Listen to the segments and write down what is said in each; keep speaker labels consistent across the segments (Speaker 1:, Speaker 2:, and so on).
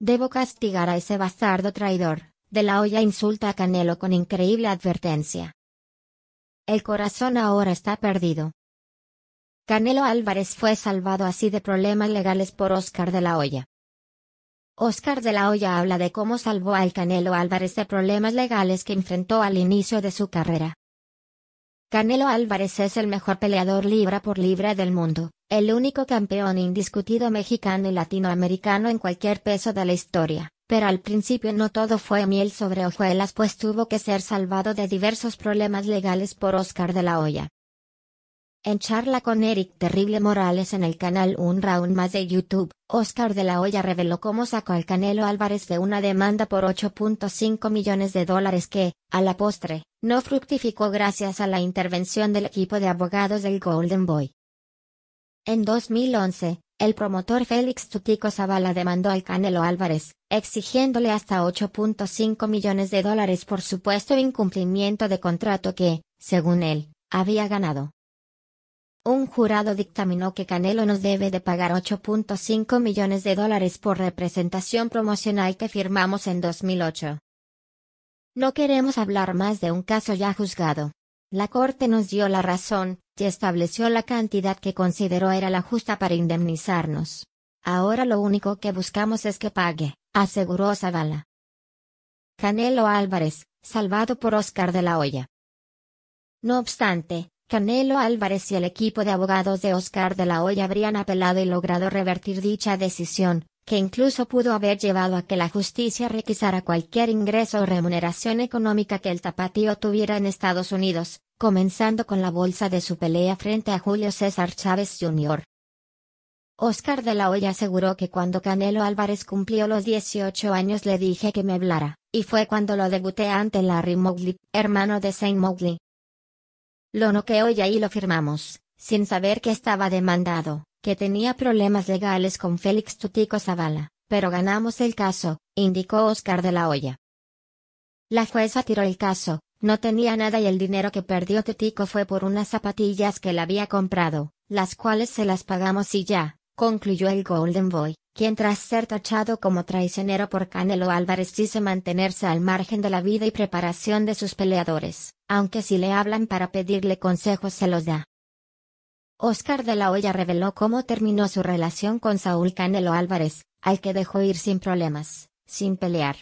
Speaker 1: Debo castigar a ese bastardo traidor. De la olla insulta a Canelo con increíble advertencia. El corazón ahora está perdido. Canelo Álvarez fue salvado así de problemas legales por Oscar de la Hoya. Oscar de la Hoya habla de cómo salvó al Canelo Álvarez de problemas legales que enfrentó al inicio de su carrera. Canelo Álvarez es el mejor peleador libra por libra del mundo, el único campeón indiscutido mexicano y latinoamericano en cualquier peso de la historia. Pero al principio no todo fue miel sobre hojuelas pues tuvo que ser salvado de diversos problemas legales por Oscar de la Hoya. En charla con Eric Terrible Morales en el canal Un Round Más de YouTube, Oscar de la Hoya reveló cómo sacó al Canelo Álvarez de una demanda por 8.5 millones de dólares que, a la postre, no fructificó gracias a la intervención del equipo de abogados del Golden Boy. En 2011, el promotor Félix Tutico Zavala demandó al Canelo Álvarez, exigiéndole hasta 8.5 millones de dólares por supuesto incumplimiento de contrato que, según él, había ganado. Un jurado dictaminó que Canelo nos debe de pagar 8.5 millones de dólares por representación promocional que firmamos en 2008. No queremos hablar más de un caso ya juzgado. La Corte nos dio la razón, y estableció la cantidad que consideró era la justa para indemnizarnos. Ahora lo único que buscamos es que pague, aseguró Zavala. Canelo Álvarez, salvado por Oscar de la Hoya. No obstante, Canelo Álvarez y el equipo de abogados de Oscar de la Hoya habrían apelado y logrado revertir dicha decisión, que incluso pudo haber llevado a que la justicia requisara cualquier ingreso o remuneración económica que el tapatío tuviera en Estados Unidos, comenzando con la bolsa de su pelea frente a Julio César Chávez Jr. Oscar de la Hoya aseguró que cuando Canelo Álvarez cumplió los 18 años le dije que me hablara, y fue cuando lo debuté ante Larry Mowgli, hermano de Saint Mowgli. Lo noqueó y ahí lo firmamos, sin saber que estaba demandado, que tenía problemas legales con Félix Tutico Zavala, pero ganamos el caso, indicó Oscar de la Hoya. La jueza tiró el caso, no tenía nada y el dinero que perdió Tetico fue por unas zapatillas que le había comprado, las cuales se las pagamos y ya, concluyó el Golden Boy, quien tras ser tachado como traicionero por Canelo Álvarez dice mantenerse al margen de la vida y preparación de sus peleadores, aunque si le hablan para pedirle consejos se los da. Oscar de la Hoya reveló cómo terminó su relación con Saúl Canelo Álvarez, al que dejó ir sin problemas, sin pelear.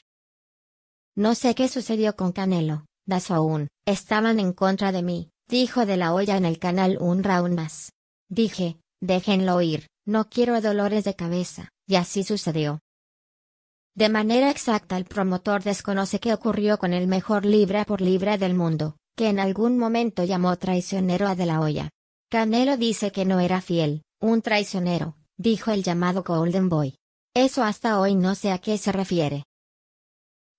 Speaker 1: No sé qué sucedió con Canelo, Das aún, estaban en contra de mí, dijo de la olla en el canal un round más. Dije, déjenlo ir, no quiero dolores de cabeza, y así sucedió. De manera exacta el promotor desconoce qué ocurrió con el mejor libra por libra del mundo, que en algún momento llamó traicionero a De la olla. Canelo dice que no era fiel, un traicionero, dijo el llamado Golden Boy. Eso hasta hoy no sé a qué se refiere.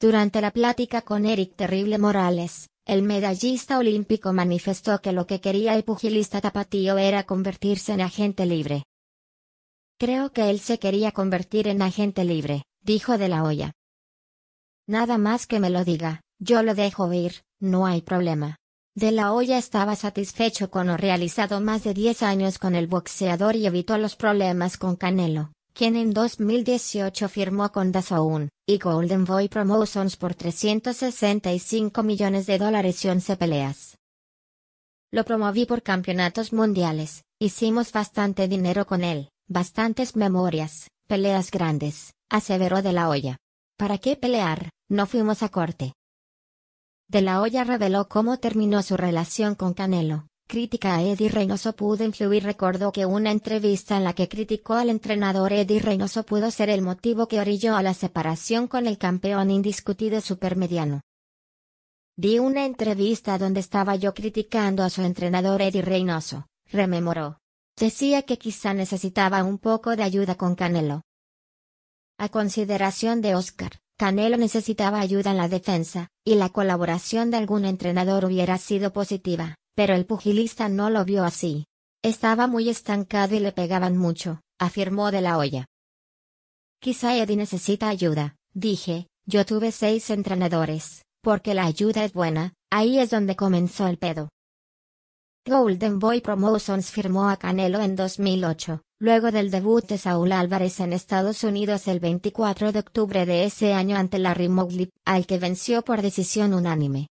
Speaker 1: Durante la plática con Eric Terrible Morales, el medallista olímpico manifestó que lo que quería el pugilista tapatío era convertirse en agente libre. Creo que él se quería convertir en agente libre, dijo de la olla. Nada más que me lo diga, yo lo dejo ir, no hay problema. De la Hoya estaba satisfecho con lo realizado más de 10 años con el boxeador y evitó los problemas con Canelo, quien en 2018 firmó con DAZN y Golden Boy Promotions por 365 millones de dólares y 11 peleas. Lo promoví por campeonatos mundiales, hicimos bastante dinero con él, bastantes memorias, peleas grandes, aseveró De la Hoya. ¿Para qué pelear? No fuimos a corte. De la Hoya reveló cómo terminó su relación con Canelo, Crítica a Eddie Reynoso pudo influir recordó que una entrevista en la que criticó al entrenador Eddie Reynoso pudo ser el motivo que orilló a la separación con el campeón indiscutido supermediano. Di una entrevista donde estaba yo criticando a su entrenador Eddie Reynoso, rememoró. Decía que quizá necesitaba un poco de ayuda con Canelo. A consideración de Oscar, Canelo necesitaba ayuda en la defensa, y la colaboración de algún entrenador hubiera sido positiva. Pero el pugilista no lo vio así. Estaba muy estancado y le pegaban mucho, afirmó de la olla. Quizá Eddie necesita ayuda, dije, yo tuve seis entrenadores, porque la ayuda es buena, ahí es donde comenzó el pedo. Golden Boy Promotions firmó a Canelo en 2008, luego del debut de Saúl Álvarez en Estados Unidos el 24 de octubre de ese año ante Larry Mowgli, al que venció por decisión unánime.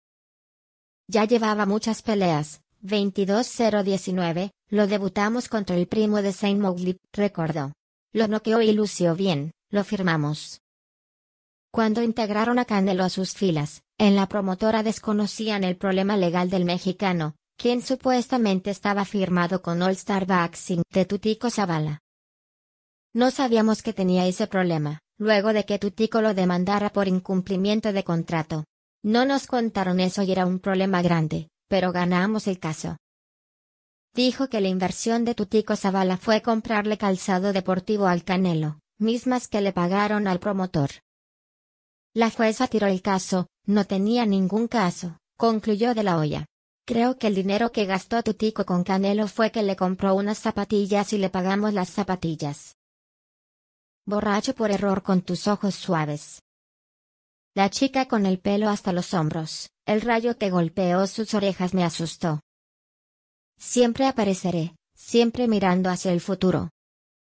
Speaker 1: Ya llevaba muchas peleas, 22-0-19, lo debutamos contra el primo de Saint Mowgli, recordó. Lo noqueó y lució bien, lo firmamos. Cuando integraron a Canelo a sus filas, en la promotora desconocían el problema legal del mexicano, quien supuestamente estaba firmado con All Star Boxing de Tutico Zavala. No sabíamos que tenía ese problema, luego de que Tutico lo demandara por incumplimiento de contrato. No nos contaron eso y era un problema grande, pero ganamos el caso. Dijo que la inversión de Tutico Zavala fue comprarle calzado deportivo al Canelo, mismas que le pagaron al promotor. La jueza tiró el caso, no tenía ningún caso, concluyó de la olla. Creo que el dinero que gastó Tutico con Canelo fue que le compró unas zapatillas y le pagamos las zapatillas. Borracho por error con tus ojos suaves. La chica con el pelo hasta los hombros, el rayo que golpeó sus orejas me asustó. Siempre apareceré, siempre mirando hacia el futuro.